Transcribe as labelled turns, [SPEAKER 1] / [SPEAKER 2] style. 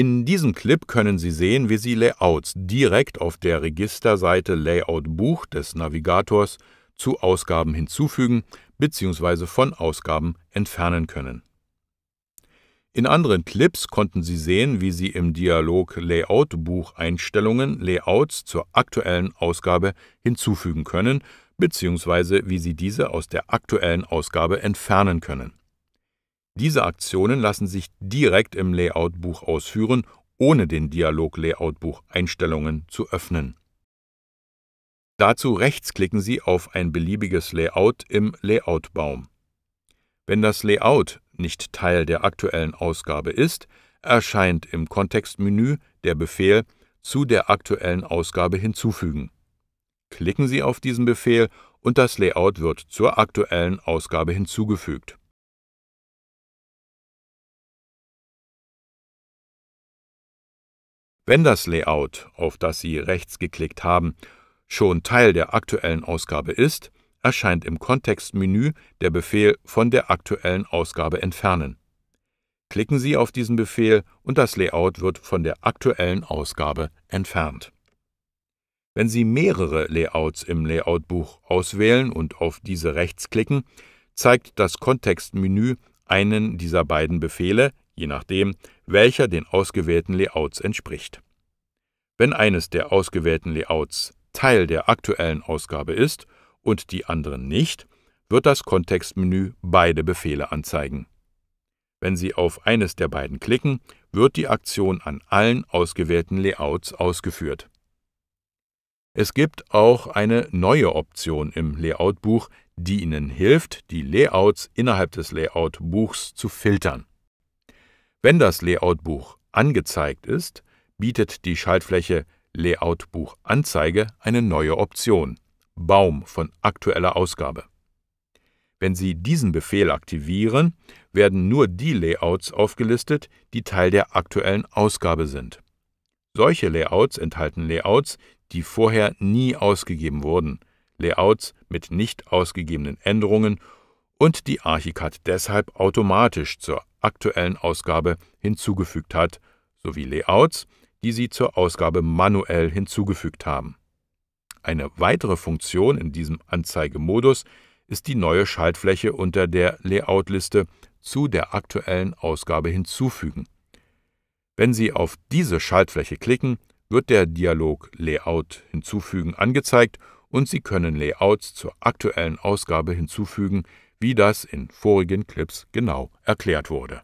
[SPEAKER 1] In diesem Clip können Sie sehen, wie Sie Layouts direkt auf der Registerseite Layout Buch des Navigators zu Ausgaben hinzufügen bzw. von Ausgaben entfernen können. In anderen Clips konnten Sie sehen, wie Sie im Dialog Layout Buch Einstellungen Layouts zur aktuellen Ausgabe hinzufügen können bzw. wie Sie diese aus der aktuellen Ausgabe entfernen können. Diese Aktionen lassen sich direkt im Layoutbuch ausführen, ohne den Dialog layoutbuch Einstellungen zu öffnen. Dazu rechtsklicken Sie auf ein beliebiges Layout im Layoutbaum. Wenn das Layout nicht Teil der aktuellen Ausgabe ist, erscheint im Kontextmenü der Befehl zu der aktuellen Ausgabe hinzufügen. Klicken Sie auf diesen Befehl und das Layout wird zur aktuellen Ausgabe hinzugefügt Wenn das Layout, auf das Sie rechts geklickt haben, schon Teil der aktuellen Ausgabe ist, erscheint im Kontextmenü der Befehl von der aktuellen Ausgabe entfernen. Klicken Sie auf diesen Befehl und das Layout wird von der aktuellen Ausgabe entfernt. Wenn Sie mehrere Layouts im Layoutbuch auswählen und auf diese rechts klicken, zeigt das Kontextmenü einen dieser beiden Befehle je nachdem, welcher den ausgewählten Layouts entspricht. Wenn eines der ausgewählten Layouts Teil der aktuellen Ausgabe ist und die anderen nicht, wird das Kontextmenü beide Befehle anzeigen. Wenn Sie auf eines der beiden klicken, wird die Aktion an allen ausgewählten Layouts ausgeführt. Es gibt auch eine neue Option im Layout-Buch, die Ihnen hilft, die Layouts innerhalb des Layout-Buchs zu filtern. Wenn das Layoutbuch angezeigt ist, bietet die Schaltfläche Layoutbuch Anzeige eine neue Option Baum von aktueller Ausgabe. Wenn Sie diesen Befehl aktivieren, werden nur die Layouts aufgelistet, die Teil der aktuellen Ausgabe sind. Solche Layouts enthalten Layouts, die vorher nie ausgegeben wurden, Layouts mit nicht ausgegebenen Änderungen und die Archicad deshalb automatisch zur aktuellen Ausgabe hinzugefügt hat, sowie Layouts, die Sie zur Ausgabe manuell hinzugefügt haben. Eine weitere Funktion in diesem Anzeigemodus ist die neue Schaltfläche unter der Layoutliste zu der aktuellen Ausgabe hinzufügen. Wenn Sie auf diese Schaltfläche klicken, wird der Dialog Layout hinzufügen angezeigt und Sie können Layouts zur aktuellen Ausgabe hinzufügen, wie das in vorigen Clips genau erklärt wurde.